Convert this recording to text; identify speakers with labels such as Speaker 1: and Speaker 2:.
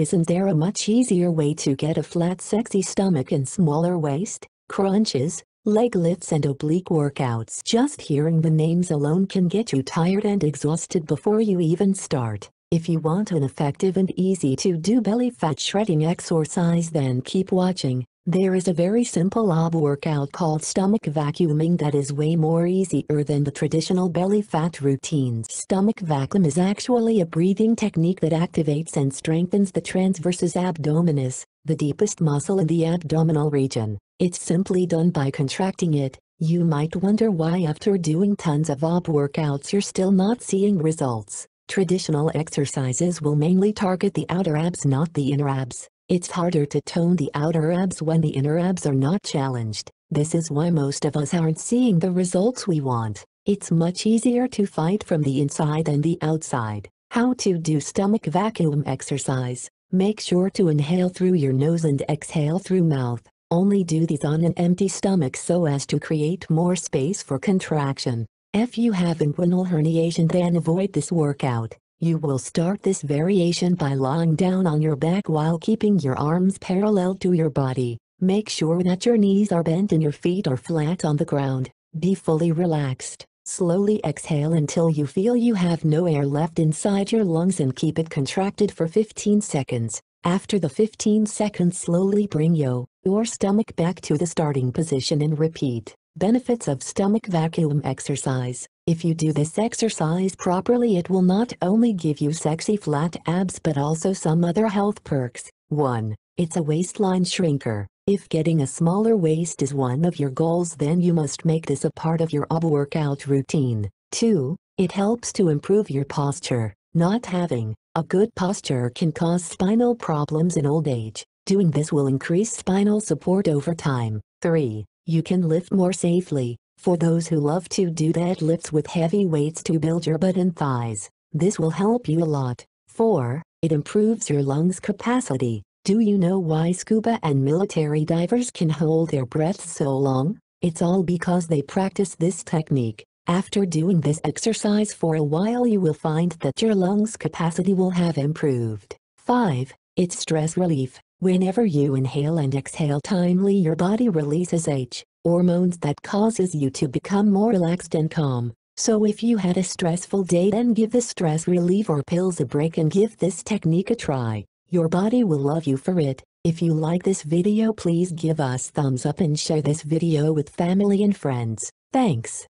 Speaker 1: Isn't there a much easier way to get a flat sexy stomach and smaller waist? Crunches, leg lifts and oblique workouts. Just hearing the names alone can get you tired and exhausted before you even start. If you want an effective and easy to do belly fat shredding exercise then keep watching. There is a very simple ab workout called stomach vacuuming that is way more easier than the traditional belly fat routines. Stomach vacuum is actually a breathing technique that activates and strengthens the transversus abdominis, the deepest muscle in the abdominal region. It's simply done by contracting it. You might wonder why after doing tons of ab workouts you're still not seeing results. Traditional exercises will mainly target the outer abs not the inner abs. It's harder to tone the outer abs when the inner abs are not challenged. This is why most of us aren't seeing the results we want. It's much easier to fight from the inside than the outside. How to do stomach vacuum exercise. Make sure to inhale through your nose and exhale through mouth. Only do these on an empty stomach so as to create more space for contraction. If you have inguinal herniation then avoid this workout. You will start this variation by lying down on your back while keeping your arms parallel to your body. Make sure that your knees are bent and your feet are flat on the ground. Be fully relaxed. Slowly exhale until you feel you have no air left inside your lungs and keep it contracted for 15 seconds. After the 15 seconds slowly bring your, your stomach back to the starting position and repeat. Benefits of stomach vacuum exercise. If you do this exercise properly it will not only give you sexy flat abs but also some other health perks. 1. It's a waistline shrinker. If getting a smaller waist is one of your goals then you must make this a part of your ab workout routine. 2. It helps to improve your posture. Not having a good posture can cause spinal problems in old age. Doing this will increase spinal support over time. 3. You can lift more safely. For those who love to do deadlifts with heavy weights to build your butt and thighs, this will help you a lot. 4. It improves your lungs capacity. Do you know why scuba and military divers can hold their breath so long? It's all because they practice this technique. After doing this exercise for a while you will find that your lungs capacity will have improved. 5. It's stress relief. Whenever you inhale and exhale timely your body releases H, hormones that causes you to become more relaxed and calm. So if you had a stressful day then give the stress relief or pills a break and give this technique a try. Your body will love you for it. If you like this video please give us thumbs up and share this video with family and friends. Thanks.